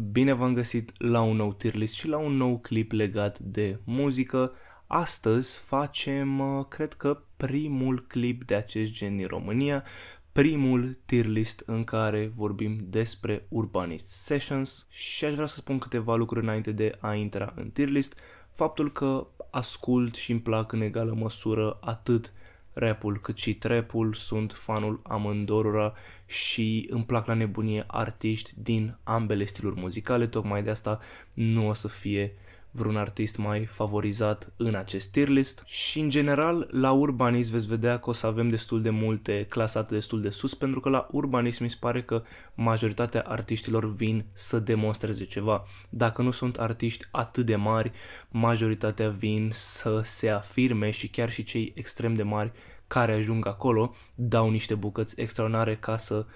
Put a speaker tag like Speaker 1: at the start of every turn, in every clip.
Speaker 1: Bine v-am găsit la un nou tier list și la un nou clip legat de muzică. Astăzi facem, uh, cred că, primul clip de acest gen în România, primul tier list în care vorbim despre Urbanist Sessions și aș vrea să spun câteva lucruri înainte de a intra în tier list. Faptul că ascult și îmi plac în egală măsură atât rapul cât și trepul, sunt fanul amândorora și îmi plac la nebunie artiști din ambele stiluri muzicale, tocmai de asta nu o să fie vreun artist mai favorizat în acest tier list și în general la urbanism veți vedea că o să avem destul de multe clasate destul de sus pentru că la urbanism mi se pare că majoritatea artiștilor vin să demonstreze ceva. Dacă nu sunt artiști atât de mari, majoritatea vin să se afirme și chiar și cei extrem de mari care ajung acolo dau niște bucăți extraordinare ca să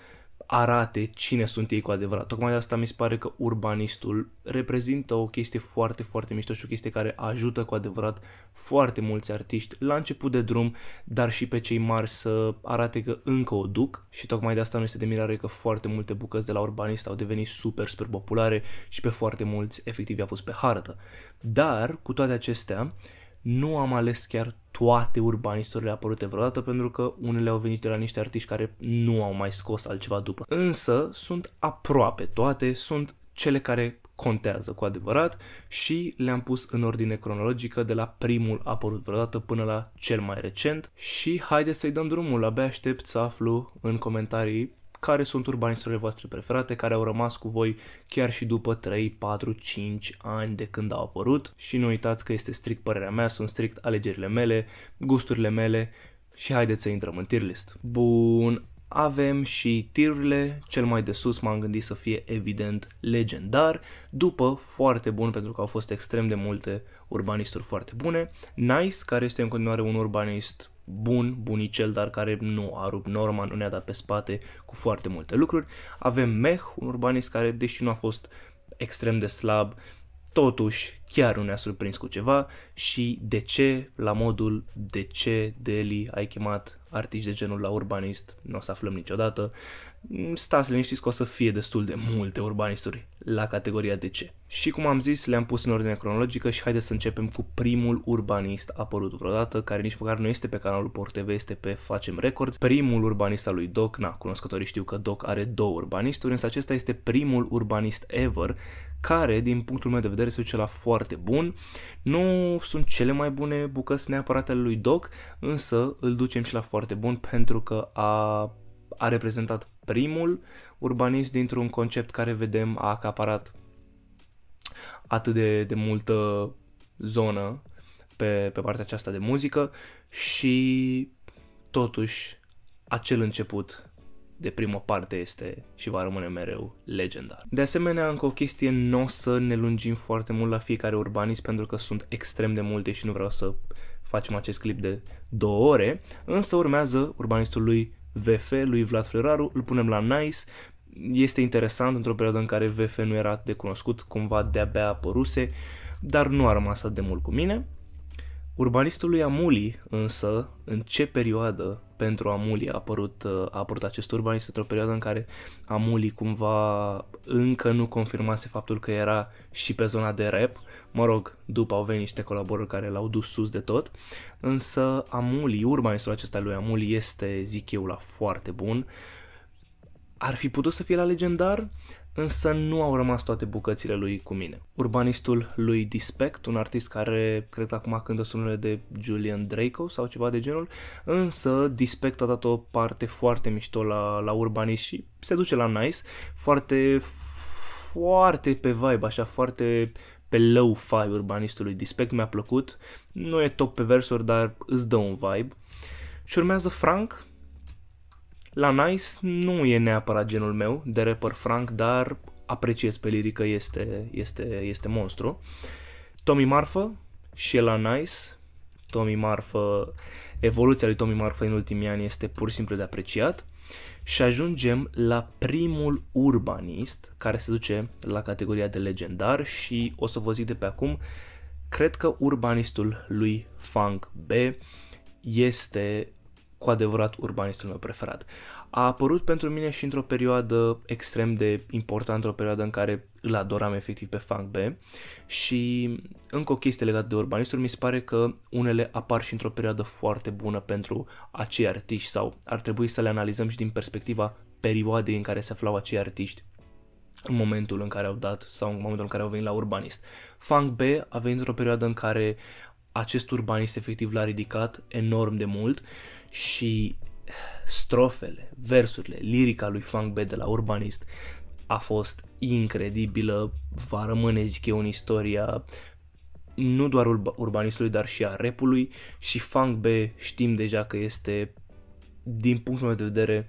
Speaker 1: arate cine sunt ei cu adevărat. Tocmai de asta mi se pare că urbanistul reprezintă o chestie foarte, foarte mișto și o chestie care ajută cu adevărat foarte mulți artiști la început de drum, dar și pe cei mari să arate că încă o duc și tocmai de asta nu este de mirare că foarte multe bucăți de la urbanist au devenit super, super populare și pe foarte mulți efectiv i-a pus pe hartă. Dar, cu toate acestea, nu am ales chiar toate urbanisturile apărute vreodată pentru că unele au venit de la niște artiști care nu au mai scos altceva după. Însă sunt aproape toate, sunt cele care contează cu adevărat și le-am pus în ordine cronologică de la primul apărut vreodată până la cel mai recent și haideți să-i dăm drumul, abia aștept să aflu în comentarii care sunt urbanisturile voastre preferate, care au rămas cu voi chiar și după 3, 4, 5 ani de când au apărut și nu uitați că este strict părerea mea, sunt strict alegerile mele, gusturile mele și haideți să intrăm în tier list. Bun, avem și tirurile, cel mai de sus m-am gândit să fie evident legendar, după foarte bun pentru că au fost extrem de multe urbanisturi foarte bune, Nice, care este în continuare un urbanist bun, bunicel, dar care nu a rupt norma, nu ne-a dat pe spate cu foarte multe lucruri. Avem Mech un urbanist care, deși nu a fost extrem de slab, Totuși, chiar nu ne-a surprins cu ceva și de ce, la modul de ce Deli ai chemat artiști de genul la urbanist, nu o să aflăm niciodată. Stați liniștiți că o să fie destul de multe urbanisturi la categoria de ce. Și cum am zis, le-am pus în ordine cronologică și haideți să începem cu primul urbanist apărut vreodată, care nici măcar nu este pe canalul TV, este pe Facem Record. Primul urbanist al lui Doc, na, cunoscătorii știu că Doc are două urbanisturi, însă acesta este primul urbanist ever care, din punctul meu de vedere, se duce la foarte bun. Nu sunt cele mai bune bucăți neapărat ale lui Doc, însă îl ducem și la foarte bun pentru că a, a reprezentat primul urbanist dintr-un concept care vedem a acaparat atât de, de multă zonă pe, pe partea aceasta de muzică și totuși acel început de prima parte este și va rămâne mereu legendar. De asemenea, încă o chestie, nu o să ne lungim foarte mult la fiecare urbanist pentru că sunt extrem de multe și nu vreau să facem acest clip de două ore, însă urmează urbanistul lui VF lui Vlad Floraru, îl punem la Nice, este interesant într-o perioadă în care VF nu era atât de cunoscut, cumva de-abia apăruse, dar nu a rămas atât de mult cu mine. Urbanistul lui Amuli, însă, în ce perioadă pentru Amuli a apărut, uh, a apărut acest urbanist? Într-o perioadă în care Amuli cumva încă nu confirmase faptul că era și pe zona de rap. Mă rog, după au venit niște colaborări care l-au dus sus de tot. Însă Amuli, urbanistul acesta lui Amuli este, zic eu, la foarte bun. Ar fi putut să fie la legendar? însă nu au rămas toate bucățile lui cu mine. Urbanistul lui Dispect, un artist care cred că acum cântă sunele de Julian Draco sau ceva de genul, însă Dispect a dat o parte foarte mișto la, la urbanist și se duce la nice, foarte foarte pe vibe, așa, foarte pe low fi urbanistului. Dispect mi-a plăcut, nu e top pe versuri, dar îți dă un vibe. Și urmează Frank, la Nice nu e neapărat genul meu de rapper Frank dar apreciez pe lirică, este, este, este monstru. Tommy Marfa și la Nice. Tommy Marfa evoluția lui Tommy Marfa în ultimii ani este pur și simplu de apreciat. Și ajungem la primul urbanist care se duce la categoria de legendar și o să vă zic de pe acum, cred că urbanistul lui Funk B este cu adevărat urbanistul meu preferat. A apărut pentru mine și într-o perioadă extrem de importantă, într-o perioadă în care îl adoram efectiv pe Funk B și încă o chestie legată de urbanistul, mi se pare că unele apar și într-o perioadă foarte bună pentru acei artiști sau ar trebui să le analizăm și din perspectiva perioadei în care se aflau acei artiști în momentul în care au dat sau în momentul în care au venit la Urbanist. Funk B a venit într-o perioadă în care acest urbanist efectiv l-a ridicat enorm de mult și strofele, versurile, lirica lui Funk B de la urbanist a fost incredibilă, va rămâne, zic eu, în istoria nu doar urbanistului, dar și a repului și Funk B știm deja că este, din punctul meu de vedere,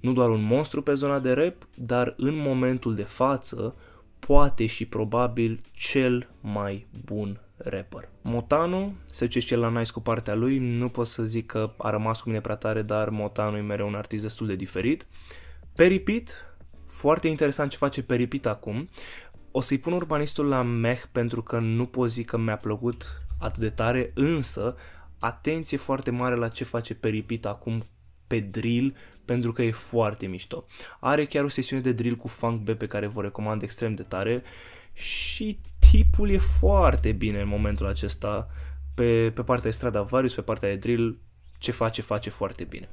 Speaker 1: nu doar un monstru pe zona de rap, dar în momentul de față, poate și probabil cel mai bun rapper. Motanu se duce și el la Nice cu partea lui, nu pot să zic că a rămas cu mine prea tare, dar Motanu e mereu un artist destul de diferit. Peripit, foarte interesant ce face Peripit acum. O să-i pun urbanistul la mech pentru că nu pot zic că mi-a plăcut atât de tare, însă atenție foarte mare la ce face Peripit acum pe drill, pentru că e foarte mișto. Are chiar o sesiune de drill cu Funk B pe care vă recomand extrem de tare și tipul e foarte bine în momentul acesta pe, pe partea de strada Varius, pe partea de drill, ce face, face foarte bine.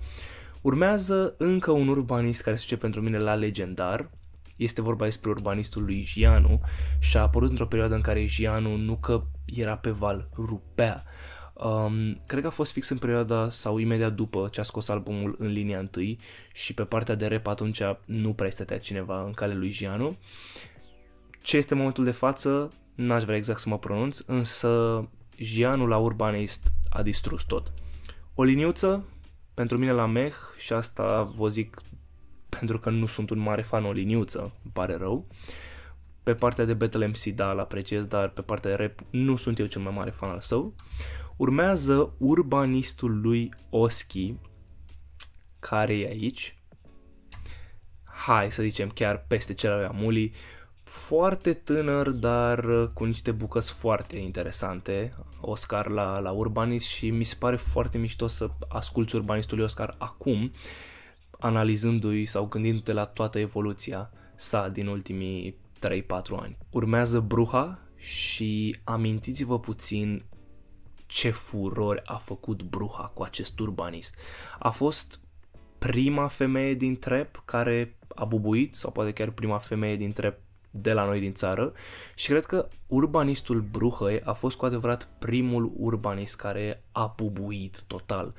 Speaker 1: Urmează încă un urbanist care se duce pentru mine la legendar, este vorba despre urbanistul lui Gianu și a apărut într-o perioadă în care Gianu nu că era pe val, rupea. Um, cred că a fost fix în perioada sau imediat după ce a scos albumul în linia întâi și pe partea de rap atunci nu prea stătea cineva în cale lui Gianu. Ce este momentul de față? n-aș vrea exact să mă pronunț, însă Gianul la Urbanist a distrus tot. O liniuță pentru mine la meh și asta vă zic pentru că nu sunt un mare fan o liniuță, îmi pare rău. Pe partea de Battle MC, da, îl apreciez, dar pe partea de rap nu sunt eu cel mai mare fan al său. Urmează urbanistul lui Oski, care e aici. Hai să zicem chiar peste cel al lui Amuli foarte tânăr, dar uh, cu niște bucăți foarte interesante. Oscar la, la Urbanist și mi se pare foarte mișto să urbanistul lui Oscar acum, analizându-i sau gândindu-te la toată evoluția sa din ultimii 3-4 ani. Urmează Bruha și amintiți-vă puțin ce furori a făcut Bruha cu acest urbanist. A fost prima femeie din trep care a bubuit, sau poate chiar prima femeie din trap de la noi din țară și cred că urbanistul Bruhăi a fost cu adevărat primul urbanist care a pubuit total,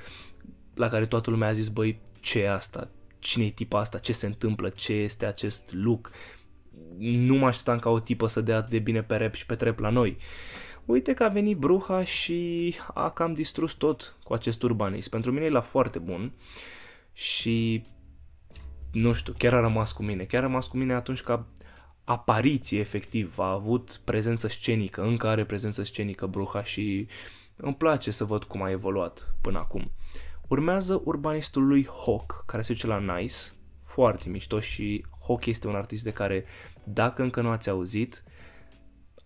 Speaker 1: la care toată lumea a zis, băi, ce e asta? Cine e tipa asta? Ce se întâmplă? Ce este acest look? Nu mă așteptam ca o tipă să dea de bine pe rep și pe trep la noi. Uite că a venit Bruha și a cam distrus tot cu acest urbanist Pentru mine e la foarte bun și nu știu, chiar a rămas cu mine. Chiar a rămas cu mine atunci ca apariție efectiv, a avut prezență scenică, încă are prezență scenică Bruha și îmi place să văd cum a evoluat până acum. Urmează urbanistul lui Hawk, care se duce la Nice, foarte mișto și Hawk este un artist de care, dacă încă nu ați auzit,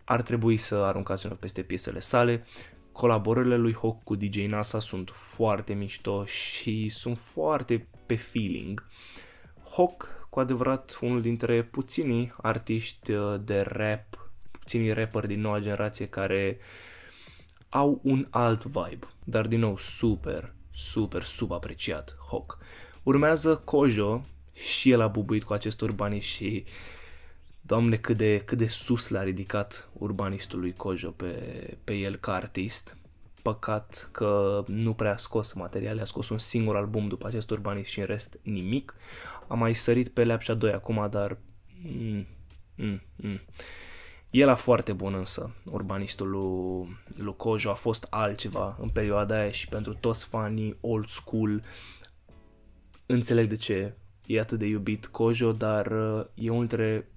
Speaker 1: ar trebui să aruncați un peste piesele sale. Colaborările lui Hawk cu DJ NASA sunt foarte mișto și sunt foarte pe feeling. Hawk cu adevărat unul dintre puținii artiști uh, de rap, puținii rapperi din noua generație care au un alt vibe, dar din nou super, super subapreciat, hoc. Urmează Kojo și el a bubuit cu acest urbanist și Doamne, cât de, cât de sus l-a ridicat urbanistului Kojo pe, pe el ca artist păcat că nu prea a scos materiale, a scos un singur album după acest urbanist și în rest nimic. A mai sărit pe Leapșa 2 acum, dar... Mm, mm, mm. El a foarte bun însă, urbanistul lui, lui Cojo a fost altceva în perioada aia și pentru toți fanii old school înțeleg de ce e atât de iubit Cojo, dar uh, e unul dintre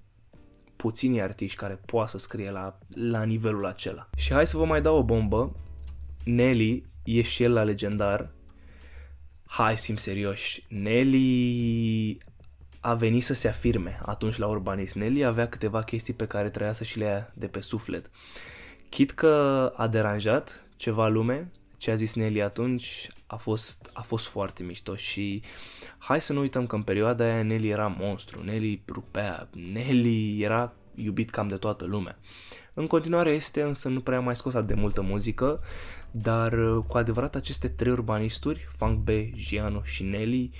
Speaker 1: puținii artiști care poate să scrie la, la nivelul acela. Și hai să vă mai dau o bombă, Nelly e și el la legendar. Hai să fim serioși, Nelly a venit să se afirme atunci la urbanist Nelly avea câteva chestii pe care trebuia să și le ia de pe suflet. Chit că a deranjat ceva lume, ce a zis Nelly atunci a fost, a fost foarte mișto și hai să nu uităm că în perioada aia Nelly era monstru, Nelly rupea, Nelly era iubit cam de toată lumea. În continuare este, însă nu prea mai scos de multă muzică, dar uh, cu adevărat aceste trei urbanisturi, Fang Be, Giano și Nelly,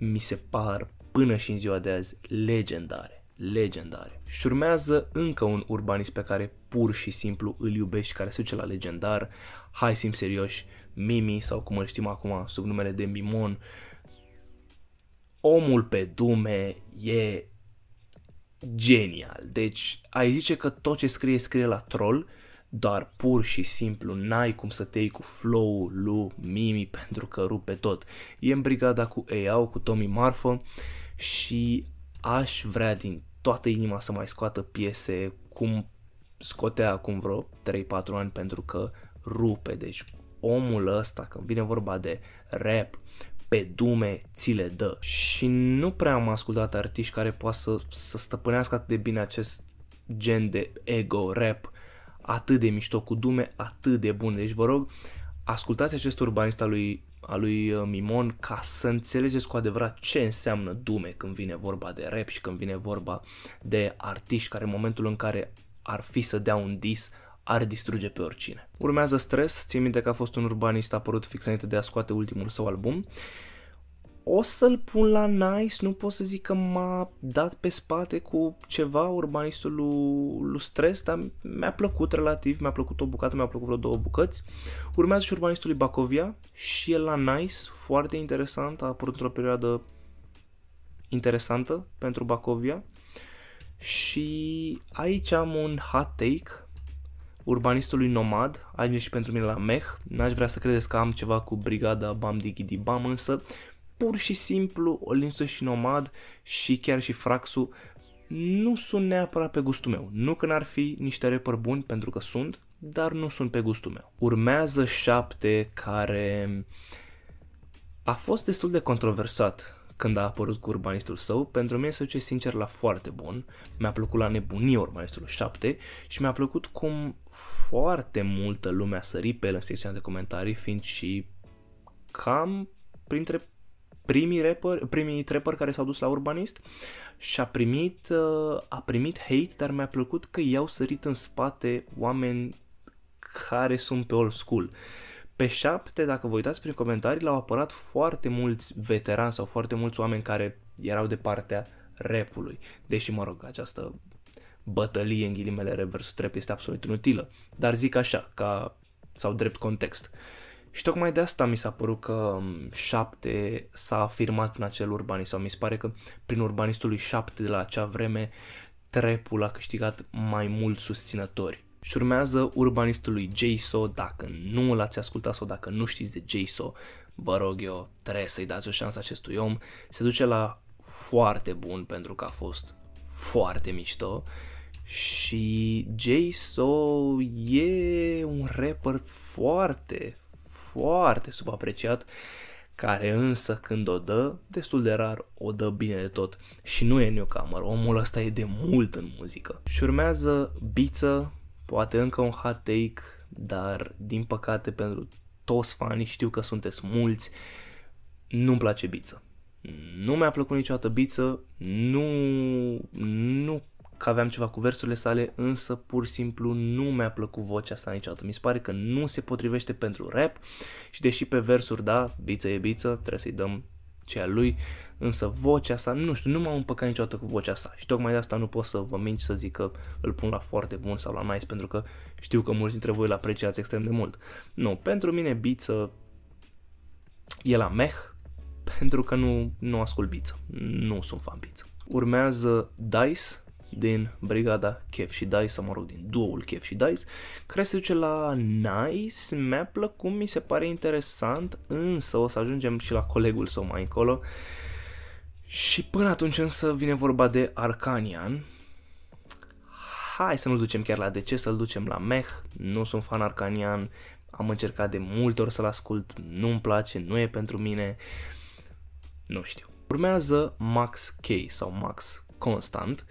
Speaker 1: mi se par până și în ziua de azi legendare legendare. Și urmează încă un urbanist pe care pur și simplu îl iubești, care se duce la legendar, hai sim serioși, Mimi sau cum îl știm acum sub numele de Mimon. Omul pe dume e genial. Deci ai zice că tot ce scrie, scrie la troll, doar pur și simplu n-ai cum să te iei cu flow-ul lui Mimi pentru că rupe tot. E în brigada cu EAU, cu Tommy Marfa și aș vrea din toată inima să mai scoată piese cum scotea acum vreo 3-4 ani pentru că rupe. Deci omul ăsta, când vine vorba de rap, pe dume ți le dă. Și nu prea am ascultat artiști care poate să, să stăpânească atât de bine acest gen de ego rap atât de mișto, cu dume atât de bune. Deci vă rog, ascultați acest urbanist al lui, al lui uh, Mimon ca să înțelegeți cu adevărat ce înseamnă dume când vine vorba de rap și când vine vorba de artiști care în momentul în care ar fi să dea un dis, ar distruge pe oricine. Urmează stres, țin minte că a fost un urbanist apărut fix înainte de a scoate ultimul său album o să-l pun la nice, nu pot să zic că m-a dat pe spate cu ceva urbanistul lui, lui Stres, dar mi-a plăcut relativ, mi-a plăcut o bucată, mi-a plăcut vreo două bucăți. Urmează și urbanistul lui Bacovia și el la nice, foarte interesant, a apărut într-o perioadă interesantă pentru Bacovia. Și aici am un hot take, urbanistului nomad, aici și pentru mine la meh. N-aș vrea să credeți că am ceva cu brigada Bam Digidi Bam, însă pur și simplu o linsă și Nomad și chiar și Fraxu nu sunt neapărat pe gustul meu. Nu că n-ar fi niște rapper buni, pentru că sunt, dar nu sunt pe gustul meu. Urmează șapte care a fost destul de controversat când a apărut cu urbanistul său, pentru mine să ce sincer la foarte bun, mi-a plăcut la nebunie urbanistul 7 și mi-a plăcut cum foarte multă lume a sărit pe el în secțiunea de comentarii, fiind și cam printre primii, rapper, primii trapper care s-au dus la Urbanist și a primit, uh, a primit hate, dar mi-a plăcut că i-au sărit în spate oameni care sunt pe old school. Pe șapte, dacă vă uitați prin comentarii, l-au apărat foarte mulți veterani sau foarte mulți oameni care erau de partea repului. Deși, mă rog, această bătălie în ghilimele rap versus trap este absolut inutilă. Dar zic așa, ca sau drept context. Uh, și tocmai de asta mi s-a părut că 7 um, s-a afirmat în acel urbanist sau mi se pare că prin urbanistul lui 7 de la acea vreme trepul a câștigat mai mult susținători. Și urmează urbanistul lui JSO, dacă nu l-ați ascultat sau dacă nu știți de JSO, vă rog eu, trebuie să-i dați o șansă acestui om. Se duce la foarte bun pentru că a fost foarte mișto și JSO e un rapper foarte, foarte subapreciat, care însă când o dă, destul de rar o dă bine de tot. Și nu e newcomer, omul ăsta e de mult în muzică. Și urmează Biță, poate încă un hot take, dar din păcate pentru toți fanii, știu că sunteți mulți, nu-mi place Biță. Nu mi-a plăcut niciodată Biță, nu, nu că aveam ceva cu versurile sale, însă pur și simplu nu mi-a plăcut vocea sa niciodată. Mi se pare că nu se potrivește pentru rap și deși pe versuri, da, biță e biță, trebuie să-i dăm ceea lui, însă vocea sa, nu știu, nu m-am împăcat niciodată cu vocea sa și tocmai de asta nu pot să vă minci să zic că îl pun la foarte bun sau la nice pentru că știu că mulți dintre voi îl apreciați extrem de mult. Nu, pentru mine biță e la meh pentru că nu, nu ascult biță, nu sunt fan biță. Urmează Dice, din brigada Chef și Dice, sau mă rog, din duo-ul Chef și Dice, care se duce la Nice, mi-a plăcut, mi se pare interesant, însă o să ajungem și la colegul său mai încolo. Și până atunci însă vine vorba de Arcanian, hai să nu-l ducem chiar la DC, să-l ducem la Mech, nu sunt fan arcanian, am încercat de multe ori să-l ascult, nu-mi place, nu e pentru mine, nu știu. Urmează Max K sau Max Constant,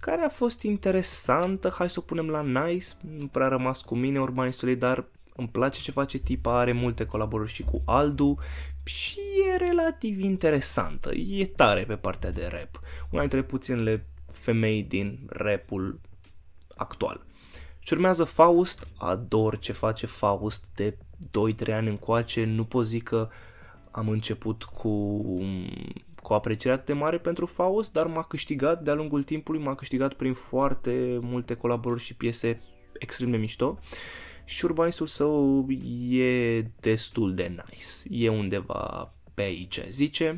Speaker 1: care a fost interesantă, hai să o punem la nice, nu prea a rămas cu mine urbanistului, dar îmi place ce face tipa, are multe colaborări și cu Aldu și e relativ interesantă, e tare pe partea de rap. Una dintre puținele femei din rapul actual. Și urmează Faust, ador ce face Faust de 2-3 ani încoace, nu pot zic că am început cu cu apreciere atât de mare pentru Faust, dar m-a câștigat de-a lungul timpului, m-a câștigat prin foarte multe colaborări și piese extrem de mișto și urbanistul său e destul de nice, e undeva pe aici, zice.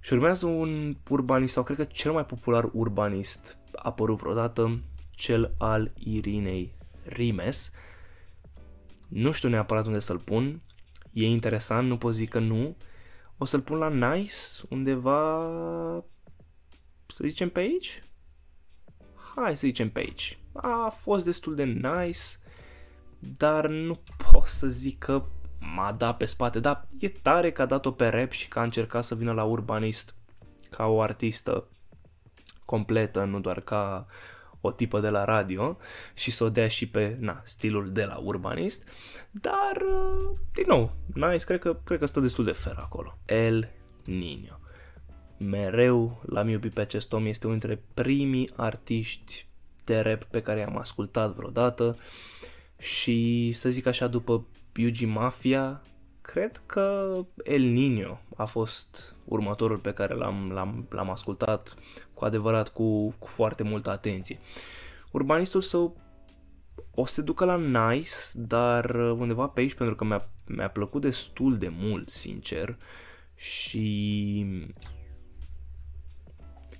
Speaker 1: Și urmează un urbanist, sau cred că cel mai popular urbanist apărut vreodată, cel al Irinei Rimes. Nu știu neapărat unde să-l pun, e interesant, nu pot zic că nu, o să-l pun la nice undeva, să zicem pe aici? Hai să zicem pe aici. A fost destul de nice, dar nu pot să zic că m-a dat pe spate, dar e tare că a dat-o pe rap și că a încercat să vină la urbanist ca o artistă completă, nu doar ca o tipă de la radio și să o dea și pe na, stilul de la urbanist, dar, uh, din nou, nice, cred că, cred că stă destul de fer acolo. El Nino. Mereu l-am iubit pe acest om, este unul dintre primii artiști de rap pe care i-am ascultat vreodată și, să zic așa, după Yuji Mafia, Cred că El Nino a fost următorul pe care l-am, l-am, l-am ascultat cu adevărat cu, cu foarte multă atenție. Urbanistul său o să se ducă la Nice, dar uh, undeva pe aici pentru că mi-a, mi-a plăcut destul de mult, sincer, și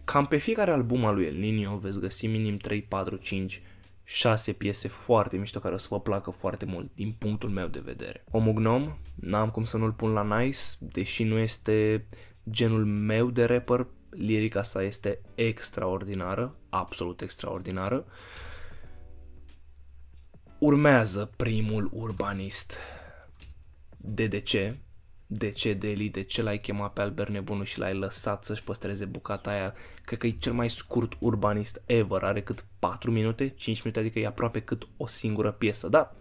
Speaker 1: cam pe fiecare album al lui El Nino veți găsi minim 3, 4, 5 șase piese foarte mișto care o să vă placă foarte mult din punctul meu de vedere. Omugnom, n-am cum să nu-l pun la Nice, deși nu este genul meu de rapper, lirica sa este extraordinară, absolut extraordinară. Urmează primul urbanist. De de ce? de ce de Eli, de ce l-ai chemat pe Albert Nebunul și l-ai lăsat să-și păstreze bucata aia. Cred că e cel mai scurt urbanist ever, are cât 4 minute, 5 minute, adică e aproape cât o singură piesă, da?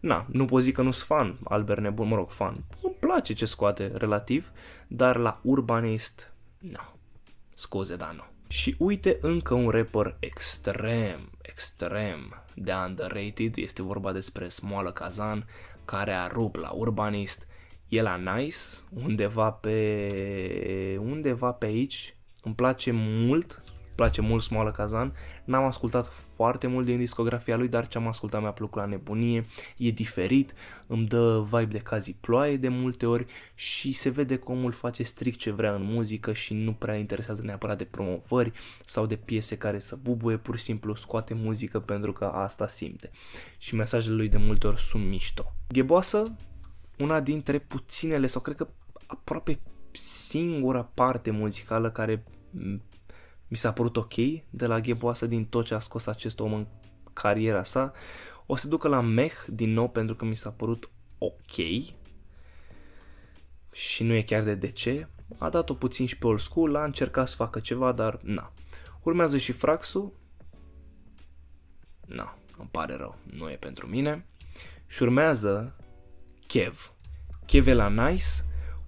Speaker 1: Na, nu pot zic că nu-s fan Albert Nebun, mă rog, fan. Îmi place ce scoate relativ, dar la urbanist, na, scuze, da, nu. Și uite încă un rapper extrem, extrem de underrated, este vorba despre Smoală Kazan, care a rupt la urbanist, e la Nice, undeva pe, undeva pe aici. Îmi place mult, îmi place mult Smoala Kazan. N-am ascultat foarte mult din discografia lui, dar ce am ascultat mi-a plăcut la nebunie. E diferit, îmi dă vibe de cazi ploaie de multe ori și se vede că omul face strict ce vrea în muzică și nu prea interesează neapărat de promovări sau de piese care să bubuie, pur și simplu scoate muzică pentru că asta simte. Și mesajele lui de multe ori sunt mișto. Gheboasă, una dintre puținele sau cred că aproape singura parte muzicală care mi s-a părut ok de la Gheboasa din tot ce a scos acest om în cariera sa. O să ducă la Mech din nou pentru că mi s-a părut ok și nu e chiar de de ce. A dat-o puțin și pe old school, a încercat să facă ceva, dar na. Urmează și Fraxu, Na, îmi pare rău, nu e pentru mine. Și urmează Kiev. Kiev la Nice,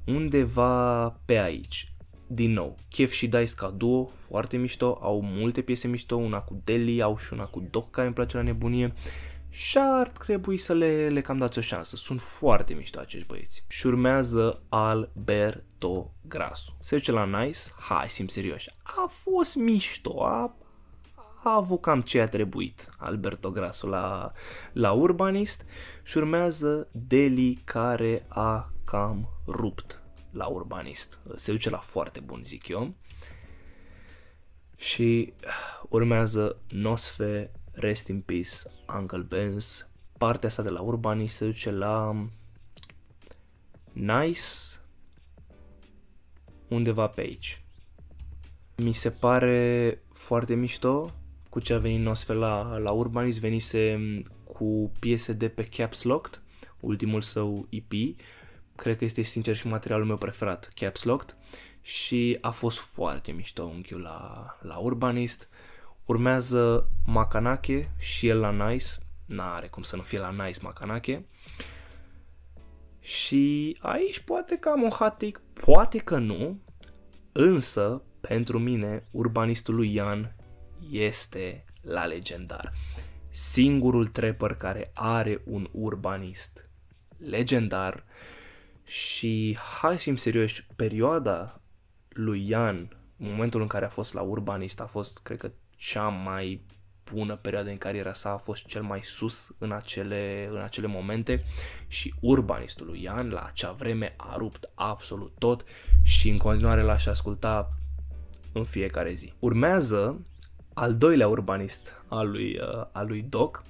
Speaker 1: undeva pe aici. Din nou, Kiev și Dice ca duo, foarte mișto, au multe piese mișto, una cu Deli, au și una cu Doc care îmi place la nebunie și ar trebui să le, le cam dați o șansă. Sunt foarte mișto acești băieți. Și urmează Alberto Grasu. Se duce la Nice, hai, simt serios, a fost mișto, a, a avut cam ce a trebuit Alberto Grasso la, la Urbanist și urmează Deli care a cam rupt la Urbanist. Se duce la foarte bun, zic eu. Și urmează Nosfe, Rest in Peace, Uncle Benz. Partea asta de la Urbanist se duce la Nice, undeva pe aici. Mi se pare foarte mișto cu ce a venit Nosfer la, la Urbanis, venise cu piese de pe Caps Locked, ultimul său EP, cred că este sincer și materialul meu preferat, Caps Locked, și a fost foarte mișto unchiul la, la Urbanist. Urmează Macanake și el la Nice, n-are cum să nu fie la Nice Macanake. Și aici poate că am un take, poate că nu, însă pentru mine urbanistul lui Ian este la legendar. Singurul trepăr care are un urbanist legendar și hai să fim serioși, perioada lui Ian, momentul în care a fost la urbanist, a fost, cred că, cea mai bună perioadă în cariera sa, a fost cel mai sus în acele, în acele momente și urbanistul lui Ian la acea vreme a rupt absolut tot și în continuare l-aș asculta în fiecare zi. Urmează al doilea urbanist al lui, uh, al lui Doc,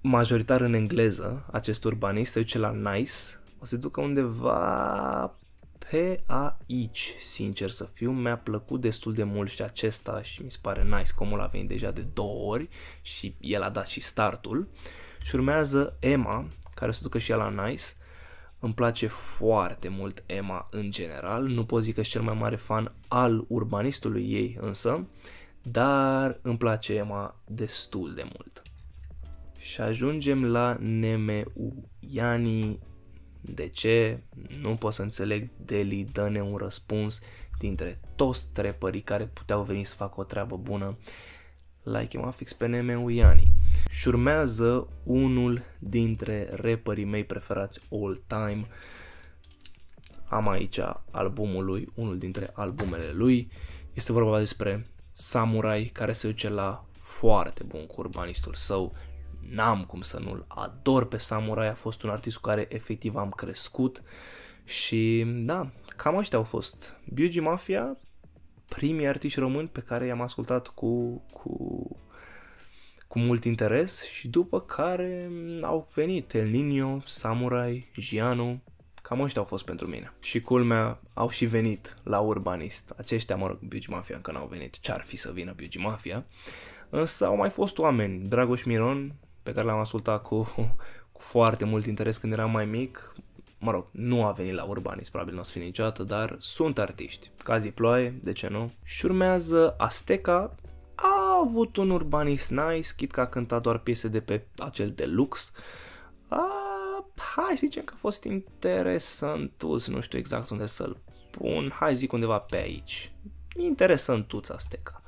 Speaker 1: majoritar în engleză, acest urbanist se duce la Nice, o să ducă undeva pe aici, sincer să fiu, mi-a plăcut destul de mult și acesta și mi se pare nice, comul a venit deja de două ori și el a dat și startul. Și urmează Emma, care se ducă și ea la Nice îmi place foarte mult Emma în general, nu pot zic că cel mai mare fan al urbanistului ei însă, dar îmi place Emma destul de mult. Și ajungem la Nemeu. Iani, de ce? Nu pot să înțeleg. Deli, dă-ne un răspuns dintre toți trepării care puteau veni să facă o treabă bună. Uh, l a chemat fix pe Neme Uiani. Și urmează unul dintre rapperii mei preferați all time. Am aici albumul lui, unul dintre albumele lui. Este vorba despre Samurai care se duce la foarte bun cu urbanistul său. N-am cum să nu-l ador pe Samurai, a fost un artist cu care efectiv am crescut și da, cam astea au fost. Beauty Mafia primii artiști români pe care i-am ascultat cu, cu, cu mult interes și după care mm, au venit El Nino, Samurai, Gianu, cam ăștia au fost pentru mine. Și culmea, au și venit la Urbanist. Aceștia, mă rog, Beauty Mafia încă n-au venit, ce-ar fi să vină Beauty Mafia. Însă au mai fost oameni, Dragoș Miron, pe care l-am ascultat cu, cu foarte mult interes când eram mai mic, mă rog, nu a venit la Urbanis, probabil nu o să fie niciodată, dar sunt artiști. Cazi Ploaie, de ce nu? Și urmează Asteca, a avut un Urbanis nice, chit că a cântat doar piese de pe acel deluxe. A, hai să zicem că a fost interesant, nu știu exact unde să-l pun, hai zic undeva pe aici. Interesantuț Asteca.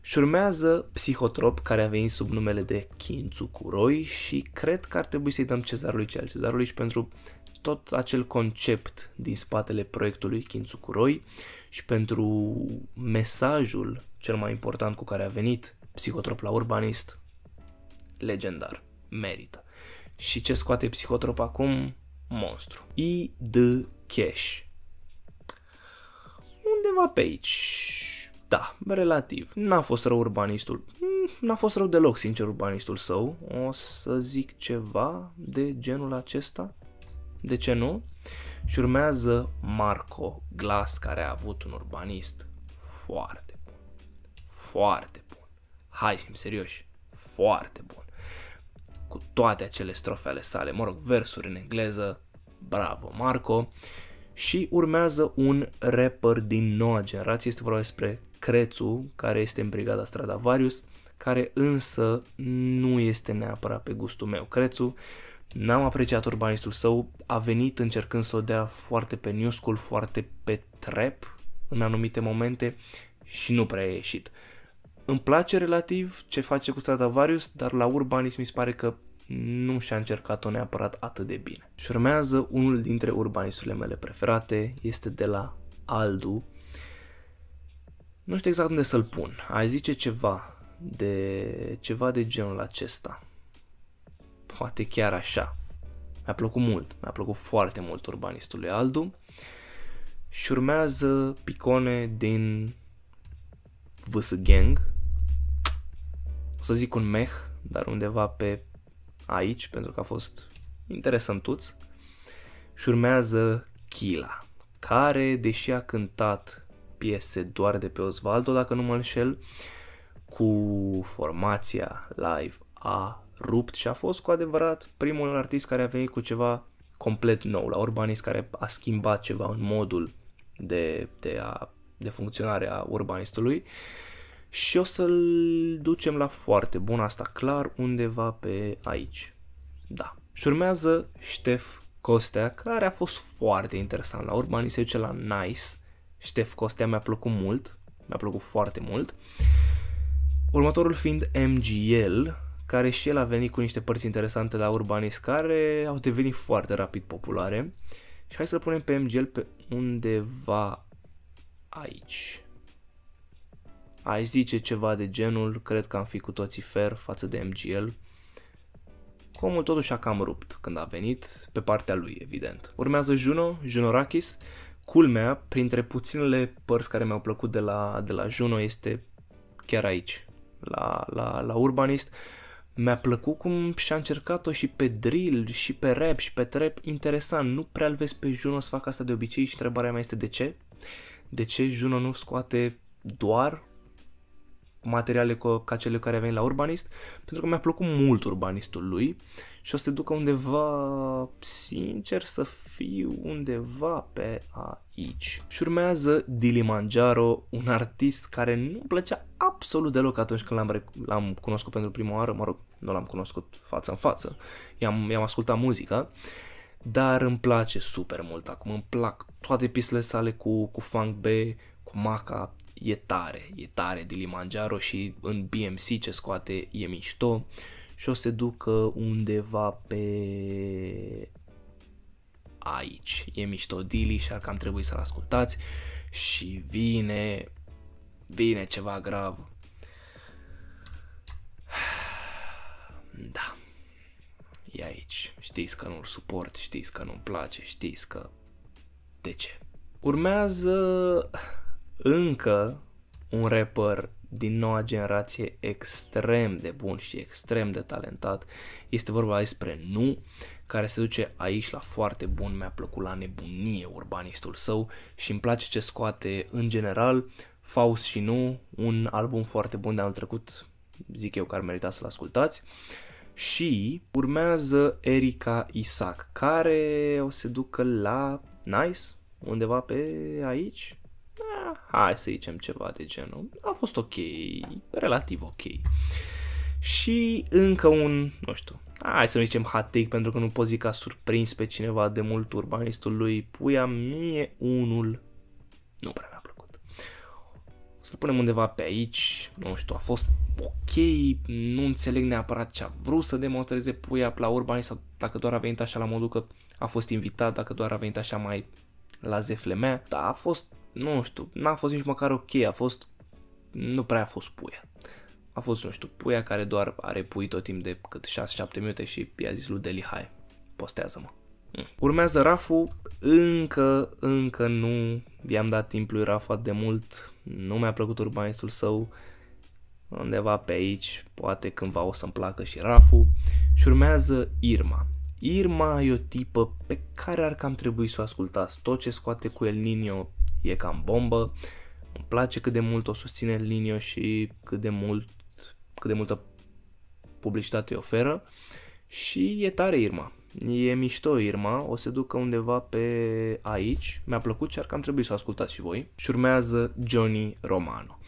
Speaker 1: Și urmează Psihotrop, care a venit sub numele de Kintsukuroi și cred că ar trebui să-i dăm cezarului cel cezarului și pentru tot acel concept din spatele proiectului Kintsukuroi și pentru mesajul cel mai important cu care a venit psihotrop la urbanist, legendar, merită. Și ce scoate psihotrop acum? Monstru. I. D. Cash. Undeva pe aici. Da, relativ. N-a fost rău urbanistul. N-a fost rău deloc, sincer, urbanistul său. O să zic ceva de genul acesta de ce nu? Și urmează Marco Glas, care a avut un urbanist foarte bun. Foarte bun. Hai, sim serios, Foarte bun. Cu toate acele strofe ale sale, mă rog, versuri în engleză, bravo Marco. Și urmează un rapper din noua generație, este vorba despre Crețu, care este în brigada Stradavarius, care însă nu este neapărat pe gustul meu. Crețu N-am apreciat urbanistul său, a venit încercând să o dea foarte pe newscul, foarte pe trap în anumite momente și nu prea a ieșit. Îmi place relativ ce face cu Stradivarius, dar la urbanism mi se pare că nu și-a încercat-o neapărat atât de bine. Și urmează unul dintre urbanisturile mele preferate, este de la Aldu. Nu știu exact unde să-l pun. Ai zice ceva de ceva de genul acesta poate chiar așa. Mi-a plăcut mult, mi-a plăcut foarte mult urbanistului Aldu. Și urmează picone din Vs Gang. O să zic un meh, dar undeva pe aici, pentru că a fost interesantuț. Și urmează Kila, care, deși a cântat piese doar de pe Osvaldo, dacă nu mă înșel, cu formația live a rupt și a fost cu adevărat primul artist care a venit cu ceva complet nou, la Urbanis care a schimbat ceva în modul de, de, a, de funcționare a urbanistului și o să-l ducem la foarte bun asta, clar undeva pe aici. Da. Și urmează Ștef Costea, care a fost foarte interesant. La Urbanist, se duce la Nice. Ștef Costea mi-a plăcut mult, mi-a plăcut foarte mult. Următorul fiind MGL, care și el a venit cu niște părți interesante la Urbanis, care au devenit foarte rapid populare. Și hai să-l punem pe MGL pe undeva aici. Aș zice ceva de genul, cred că am fi cu toții fer față de MGL. Comul totuși a cam rupt când a venit, pe partea lui, evident. Urmează Juno, Junorakis. Culmea, printre puținele părți care mi-au plăcut de la, de la Juno, este chiar aici, la, la, la Urbanist. Mi-a plăcut cum și-a încercat-o și pe drill, și pe rap, și pe trap. Interesant, nu prea-l vezi pe Juno să facă asta de obicei și întrebarea mea este de ce? De ce Juno nu scoate doar materiale ca, ca cele care veni la Urbanist, pentru că mi-a plăcut mult Urbanistul lui și o să ducă undeva, sincer să fiu, undeva pe aici. Și urmează Mangiaro, un artist care nu plăcea absolut deloc atunci când l-am, l-am cunoscut pentru prima oară, mă rog, nu l-am cunoscut față în față, i-am, i-am ascultat muzica, dar îmi place super mult acum, îmi plac toate piesele sale cu, cu funk B, cu Maca, e tare, e tare Dilimanjaro și în BMC ce scoate e mișto și o să se ducă undeva pe aici. E mișto Dili și ar cam trebui să-l ascultați și vine, vine ceva grav. Da, e aici. Știți că nu-l suport, știți că nu-mi place, știți că... De ce? Urmează încă un rapper din noua generație extrem de bun și extrem de talentat. Este vorba despre Nu, care se duce aici la foarte bun, mi-a plăcut la nebunie urbanistul său și îmi place ce scoate în general Faust și Nu, un album foarte bun de anul trecut, zic eu că ar merita să-l ascultați. Și urmează Erika Isaac, care o se ducă la Nice, undeva pe aici, hai să zicem ceva de genul. A fost ok, relativ ok. Și încă un, nu știu, hai să nu zicem hot take, pentru că nu pot zic că a surprins pe cineva de mult urbanistul lui Puia, mie unul nu prea mi-a plăcut. să-l punem undeva pe aici, nu știu, a fost ok, nu înțeleg neapărat ce a vrut să demonstreze Puia la urbanist sau dacă doar a venit așa la modul că a fost invitat, dacă doar a venit așa mai la mea, dar a fost nu știu, n-a fost nici măcar ok, a fost, nu prea a fost puia. A fost, nu știu, puia care doar are repuit tot timp de cât 6-7 minute și i-a zis lui Deli, hai, postează-mă. Mm. Urmează Rafu, încă, încă nu i-am dat timp lui Rafa de mult, nu mi-a plăcut urbanistul său, undeva pe aici, poate cândva o să-mi placă și Rafu. Și urmează Irma. Irma e o tipă pe care ar cam trebui să o ascultați. Tot ce scoate cu El Nino e cam bombă. Îmi place cât de mult o susține Linio și cât de mult cât de multă publicitate îi oferă și e tare Irma. E mișto Irma, o se ducă undeva pe aici, mi-a plăcut și ar cam trebui să o ascultați și voi. Și urmează Johnny Romano.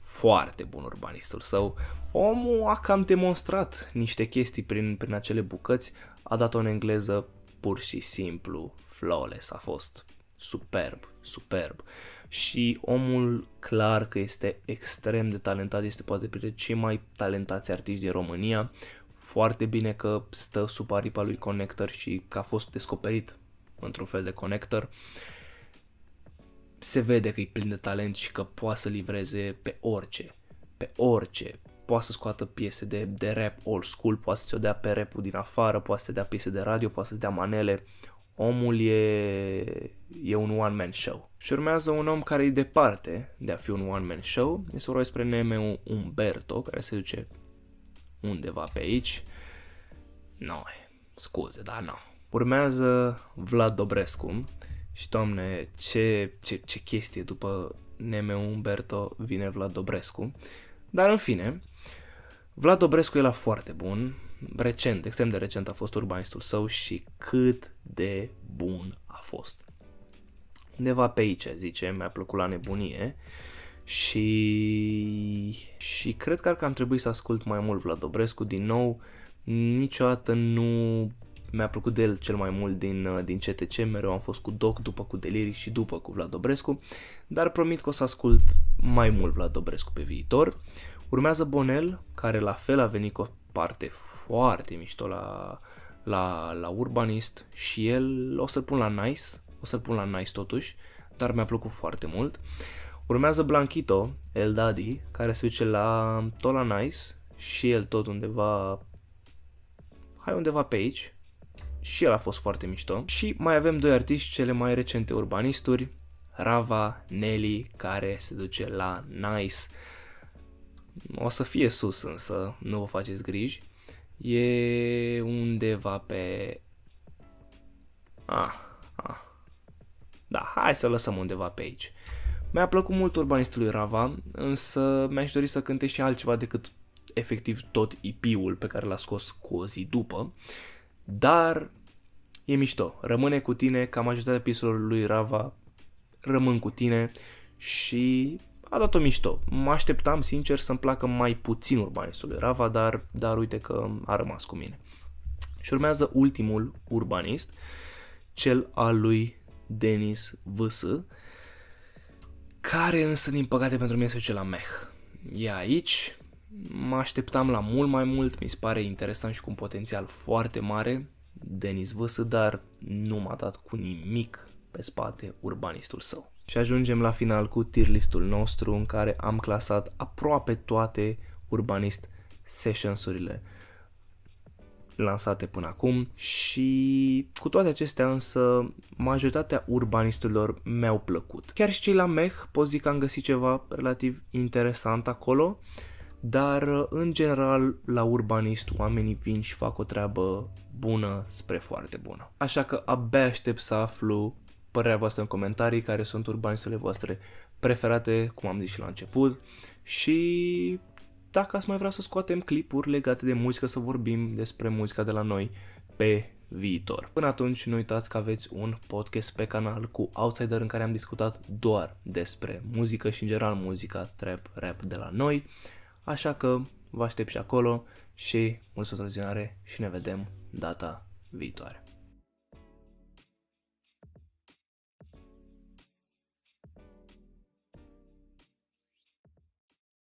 Speaker 1: Foarte bun urbanistul său. Omul a cam demonstrat niște chestii prin, prin acele bucăți, a dat-o în engleză pur și simplu flawless, a fost superb, superb. Și omul clar că este extrem de talentat, este poate printre cei mai talentați artiști din România. Foarte bine că stă sub aripa lui Connector și că a fost descoperit într-un fel de Connector. Se vede că e plin de talent și că poate să livreze pe orice, pe orice, poate să scoată piese de, de rap old school, poate să-ți o dea pe rap din afară, poate să dea piese de radio, poate să dea manele, omul e, e un one-man show. Și urmează un om care e departe de a fi un one-man show. Este vorba despre nm Umberto, care se duce undeva pe aici. No, scuze, dar nu. No. Urmează Vlad Dobrescu și, doamne, ce, ce, ce chestie după nm Umberto vine Vlad Dobrescu. Dar, în fine, uh, Vlad Dobrescu e la foarte bun, recent, extrem de recent a fost urbanistul său și cât de bun a fost. Undeva pe aici, zice, mi-a plăcut la nebunie și, și cred că ar că am trebuit să ascult mai mult Vlad Dobrescu, din nou, niciodată nu mi-a plăcut de el cel mai mult din, uh, din CTC, mereu am fost cu Doc, după cu Deliric și după cu Vlad Dobrescu, dar promit că o să ascult mai mult Vlad Dobrescu pe viitor. Urmează Bonel, care la fel a venit cu o parte foarte mișto la, la, la Urbanist și el o să-l pun la Nice, o să-l pun la Nice totuși, dar mi-a plăcut foarte mult. Urmează Blanquito, El Daddy, care se duce la, tot la Nice și el tot undeva, hai undeva pe aici, și el a fost foarte mișto. Și mai avem doi artiști cele mai recente urbanisturi, Rava, Nelly, care se duce la Nice o să fie sus însă, nu vă faceți griji. E undeva pe... Ah, ah. Da, hai să lăsăm undeva pe aici. Mi-a plăcut mult urbanistului Rava, însă mi-aș dori să cânte și altceva decât efectiv tot EP-ul pe care l-a scos cu o zi după. Dar e mișto, rămâne cu tine, ca majoritatea piselor lui Rava rămân cu tine și a dat-o mișto. Mă așteptam, sincer, să-mi placă mai puțin urbanistul de Rava, dar, dar uite că a rămas cu mine. Și urmează ultimul urbanist, cel al lui Denis Vs, care însă, din păcate, pentru mine este cel la meh. E aici, mă așteptam la mult mai mult, mi se pare interesant și cu un potențial foarte mare, Denis Vs, dar nu m-a dat cu nimic pe spate urbanistul său. Și ajungem la final cu tier listul nostru în care am clasat aproape toate Urbanist Sessions-urile lansate până acum și cu toate acestea însă majoritatea urbanisturilor mi-au plăcut. Chiar și cei la meh pot zic că am găsit ceva relativ interesant acolo, dar în general la urbanist oamenii vin și fac o treabă bună spre foarte bună. Așa că abia aștept să aflu părerea voastră în comentarii care sunt urbanisele voastre preferate, cum am zis și la început, și dacă ați mai vrea să scoatem clipuri legate de muzică, să vorbim despre muzica de la noi pe viitor. Până atunci, nu uitați că aveți un podcast pe canal cu Outsider în care am discutat doar despre muzică și în general muzica trap rap de la noi, așa că vă aștept și acolo și mult vizionare și ne vedem data viitoare.